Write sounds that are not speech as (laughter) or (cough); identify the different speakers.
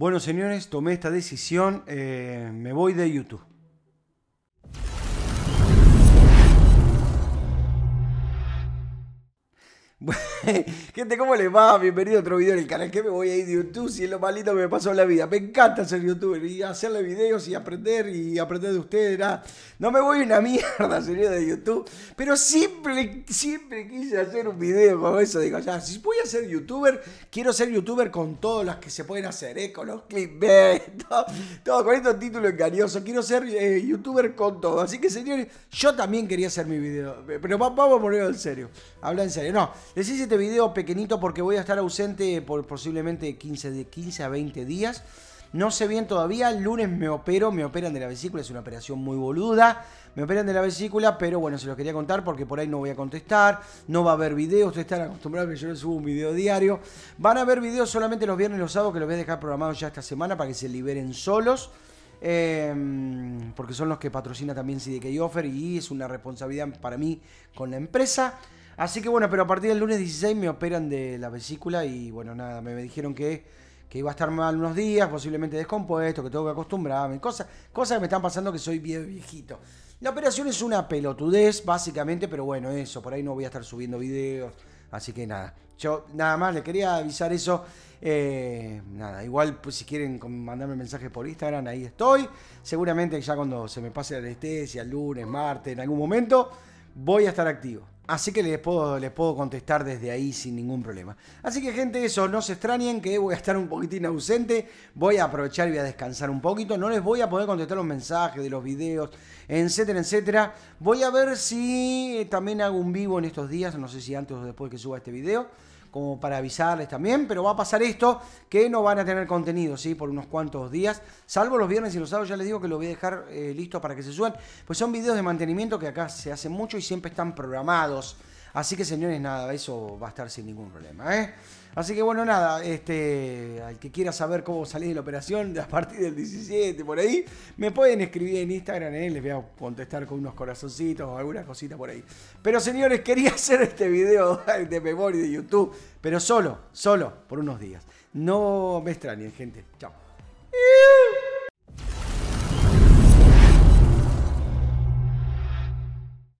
Speaker 1: Bueno, señores, tomé esta decisión, eh, me voy de YouTube. (laughs) Gente, ¿cómo les va? Bienvenido a otro video en el canal. que me voy a ir de YouTube? Si es lo malito que me pasó en la vida. Me encanta ser youtuber y hacerle videos y aprender y aprender de ustedes. Ah. No me voy una (laughs) mierda, señor de YouTube. Pero siempre, siempre quise hacer un video con eso. Digo, ya, si voy a ser youtuber, quiero ser youtuber con todas las que se pueden hacer, eh, Con los clips, (laughs) todo, todo, con estos títulos engañosos. Quiero ser eh, youtuber con todo. Así que, señores, yo también quería hacer mi video. Pero vamos a ponerlo en serio. Habla en serio. No. Les hice este video pequeñito porque voy a estar ausente por posiblemente 15, de 15 a 20 días. No sé bien todavía, el lunes me opero, me operan de la vesícula, es una operación muy boluda, me operan de la vesícula, pero bueno, se los quería contar porque por ahí no voy a contestar, no va a haber videos, ustedes están acostumbrados que yo les subo un video diario. Van a haber videos solamente los viernes y los sábados que los voy a dejar programados ya esta semana para que se liberen solos. Em, porque son los que patrocina también CDK Offer y es una responsabilidad para mí con la empresa. Así que bueno, pero a partir del lunes 16 me operan de la vesícula y bueno, nada, me, dijeron que, que, iba a estar mal unos días, posiblemente descompuesto, que tengo que acostumbrarme, cosas, cosas que me están pasando que soy viejito. La operación es una pelotudez, básicamente, pero bueno, eso, por ahí no voy a estar subiendo videos, así que nada. Yo nada más les quería avisar eso. Eh, nada, igual pues, si quieren mandarme mensajes por Instagram, ahí estoy. Seguramente ya cuando se me pase la anestesia, lunes, martes, en algún momento, voy a estar activo. Así que les puedo, les puedo contestar desde ahí sin ningún problema. Así que gente, eso, no se extrañen que voy a estar un poquitín ausente. Voy a aprovechar y voy a descansar un poquito. No les voy a poder contestar los mensajes de los videos, etcétera, etcétera. Voy a ver si eh, también hago un vivo en estos días. No sé si antes o después que suba este video como para avisarles también, pero va a pasar esto, que no van a tener contenido, ¿sí? Por unos cuantos días, salvo los viernes y los sábados, ya les digo que lo voy a dejar eh, listo para que se suban, pues son videos de mantenimiento que acá se hacen mucho y siempre están programados. Así que señores, nada, eso va a estar sin ningún problema. ¿eh? Así que bueno, nada, este, al que quiera saber cómo salir de la operación (laughs) a partir del 17, por ahí, me pueden escribir en Instagram, ¿eh? les voy a contestar con unos corazoncitos o alguna cosita por ahí. Pero señores, (laughs) quería hacer este video de memoria de YouTube, pero solo, solo, por unos días. No me extrañen, gente. Chao.